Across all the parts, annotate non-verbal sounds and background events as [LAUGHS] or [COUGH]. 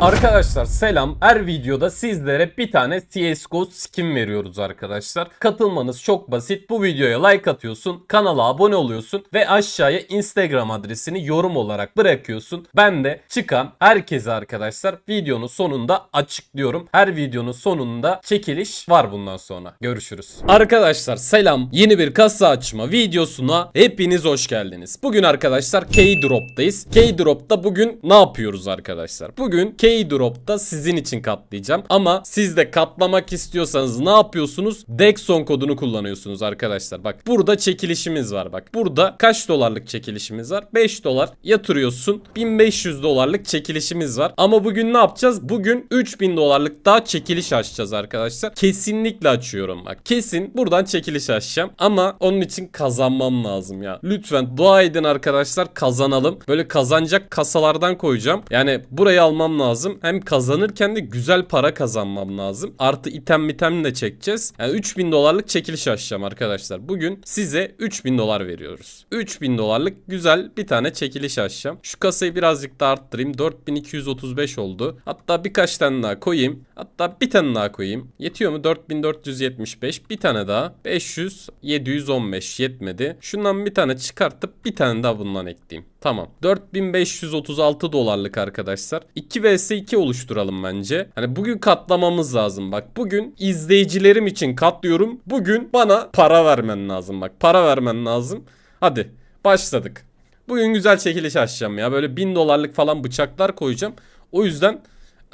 Arkadaşlar selam. Her videoda sizlere bir tane CSGO skin veriyoruz arkadaşlar. Katılmanız çok basit. Bu videoya like atıyorsun, kanala abone oluyorsun ve aşağıya Instagram adresini yorum olarak bırakıyorsun. Ben de çıkan herkese arkadaşlar videonun sonunda açıklıyorum. Her videonun sonunda çekiliş var bundan sonra. Görüşürüz. Arkadaşlar selam. Yeni bir kasa açma videosuna hepiniz hoş geldiniz. Bugün arkadaşlar K-Drop'tayız. K-Drop'ta bugün ne yapıyoruz arkadaşlar? Bugün K Keydrop'ta sizin için katlayacağım. Ama siz de katlamak istiyorsanız ne yapıyorsunuz? Dexon kodunu kullanıyorsunuz arkadaşlar. Bak burada çekilişimiz var bak. Burada kaç dolarlık çekilişimiz var? 5 dolar yatırıyorsun. 1500 dolarlık çekilişimiz var. Ama bugün ne yapacağız? Bugün 3000 dolarlık daha çekiliş açacağız arkadaşlar. Kesinlikle açıyorum bak. Kesin buradan çekiliş açacağım. Ama onun için kazanmam lazım ya. Lütfen dua edin arkadaşlar kazanalım. Böyle kazanacak kasalardan koyacağım. Yani burayı almam lazım lazım. Hem kazanırken de güzel para kazanmam lazım. Artı item item de çekeceğiz. Yani 3000 dolarlık çekiliş açacağım arkadaşlar. Bugün size 3000 dolar veriyoruz. 3000 dolarlık güzel bir tane çekiliş açacağım. Şu kasayı birazcık da arttırayım. 4235 oldu. Hatta birkaç tane daha koyayım. Hatta bir tane daha koyayım. Yetiyor mu? 4475. Bir tane daha. 500, 715 yetmedi. Şundan bir tane çıkartıp bir tane daha bundan ekleyeyim. Tamam. 4536 dolarlık arkadaşlar. 2 vs 2 oluşturalım bence. Hani bugün katlamamız lazım bak. Bugün izleyicilerim için katlıyorum. Bugün bana para vermen lazım bak. Para vermen lazım. Hadi başladık. Bugün güzel çekiliş açacağım ya. Böyle 1000 dolarlık falan bıçaklar koyacağım. O yüzden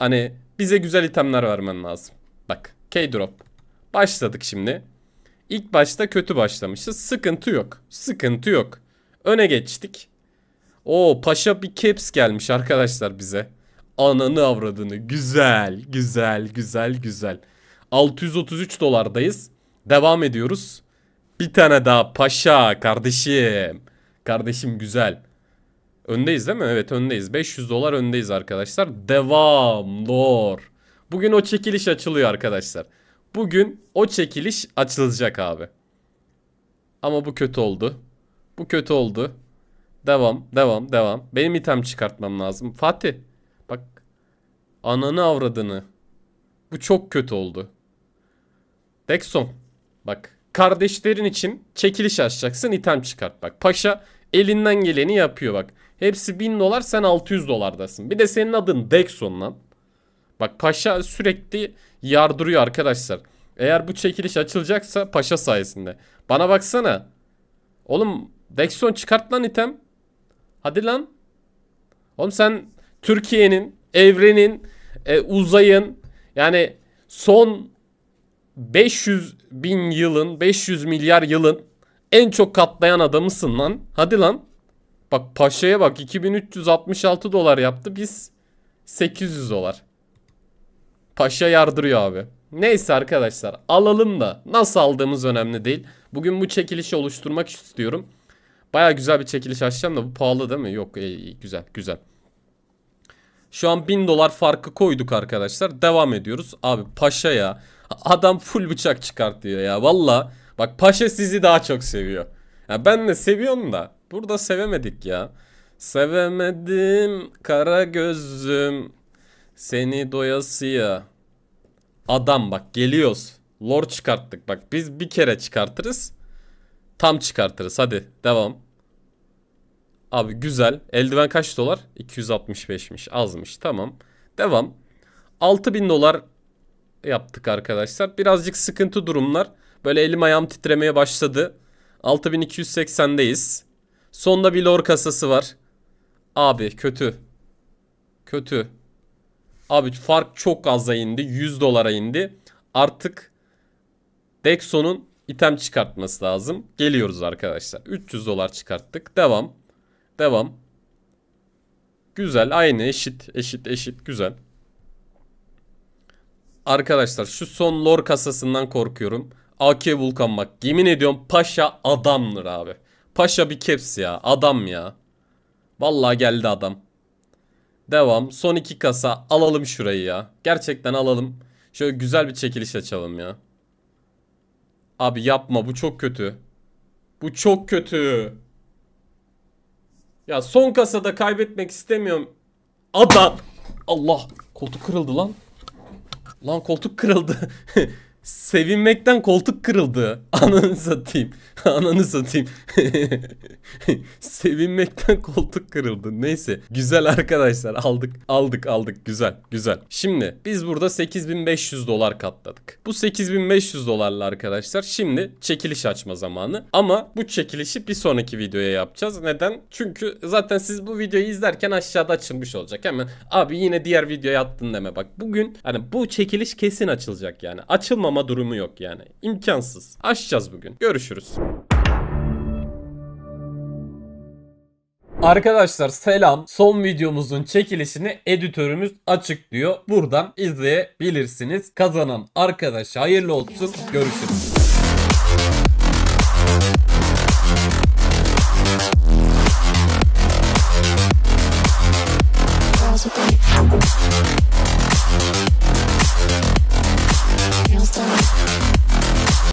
Hani bize güzel itemler vermen lazım. Bak K-Drop. Başladık şimdi. İlk başta kötü başlamışız. Sıkıntı yok. Sıkıntı yok. Öne geçtik. O paşa bir caps gelmiş arkadaşlar bize. Ananı avradını. Güzel. Güzel. Güzel. Güzel. 633 dolardayız. Devam ediyoruz. Bir tane daha paşa kardeşim. Kardeşim güzel. Öndeyiz değil mi? Evet öndeyiz. 500 dolar öndeyiz arkadaşlar. Devam. Lor. Bugün o çekiliş açılıyor arkadaşlar. Bugün o çekiliş açılacak abi. Ama bu kötü oldu. Bu kötü oldu. Devam, devam, devam. Benim item çıkartmam lazım. Fatih. Bak. Ananı avradını. Bu çok kötü oldu. Dexon. Bak. Kardeşlerin için çekiliş açacaksın. item çıkart. Bak. Paşa Elinden geleni yapıyor bak. Hepsi 1000 dolar sen 600 dolardasın. Bir de senin adın Dexon lan. Bak paşa sürekli yardırıyor arkadaşlar. Eğer bu çekiliş açılacaksa paşa sayesinde. Bana baksana. Oğlum Dexon çıkart lan item. Hadi lan. Oğlum sen Türkiye'nin, evrenin, e, uzayın yani son 500 bin yılın, 500 milyar yılın en çok katlayan adamısın lan. Hadi lan. Bak paşaya bak 2366 dolar yaptı. Biz 800 dolar. Paşa yardırıyor abi. Neyse arkadaşlar alalım da nasıl aldığımız önemli değil. Bugün bu çekilişi oluşturmak istiyorum. Baya güzel bir çekiliş açacağım da bu pahalı değil mi? Yok iyi, güzel güzel. Şu an 1000 dolar farkı koyduk arkadaşlar. Devam ediyoruz. Abi paşa ya. Adam full bıçak çıkartıyor ya. Valla Bak paşa sizi daha çok seviyor. Ya ben de seviyorum da. Burada sevemedik ya. Sevemedim kara gözüm. Seni doyasıya. Adam bak geliyoruz. Lor çıkarttık bak. Biz bir kere çıkartırız. Tam çıkartırız. Hadi devam. Abi güzel. Eldiven kaç dolar? 265'miş. Azmış. Tamam. Devam. 6000 dolar yaptık arkadaşlar. Birazcık sıkıntı durumlar. Böyle elim ayağım titremeye başladı. 6280'deyiz. Sonda bir lor kasası var. Abi kötü. Kötü. Abi fark çok aza indi. 100 dolara indi. Artık Dexon'un item çıkartması lazım. Geliyoruz arkadaşlar. 300 dolar çıkarttık. Devam. Devam. Güzel. Aynı eşit. Eşit eşit. Güzel. Arkadaşlar şu son lor kasasından korkuyorum. AK Vulkan bak. Yemin ediyorum paşa adamdır abi. Paşa bir keps ya. Adam ya. Vallahi geldi adam. Devam. Son iki kasa. Alalım şurayı ya. Gerçekten alalım. Şöyle güzel bir çekiliş açalım ya. Abi yapma. Bu çok kötü. Bu çok kötü. Ya son kasada kaybetmek istemiyorum. Adam. Allah. Koltuk kırıldı lan. Lan koltuk kırıldı. [LAUGHS] Sevinmekten koltuk kırıldı. [LAUGHS] Ananı satayım. Ananı satayım. [LAUGHS] Sevinmekten koltuk kırıldı. Neyse. Güzel arkadaşlar. Aldık. Aldık aldık. Güzel. Güzel. Şimdi biz burada 8500 dolar katladık. Bu 8500 dolarla arkadaşlar şimdi çekiliş açma zamanı. Ama bu çekilişi bir sonraki videoya yapacağız. Neden? Çünkü zaten siz bu videoyu izlerken aşağıda açılmış olacak. Hemen abi yine diğer videoya attın deme. Bak bugün hani bu çekiliş kesin açılacak yani. Açılmama olma durumu yok yani. İmkansız. Aşacağız bugün. Görüşürüz. Arkadaşlar selam. Son videomuzun çekilişini editörümüz açıklıyor. Buradan izleyebilirsiniz. Kazanan arkadaş hayırlı olsun. Görüşürüz.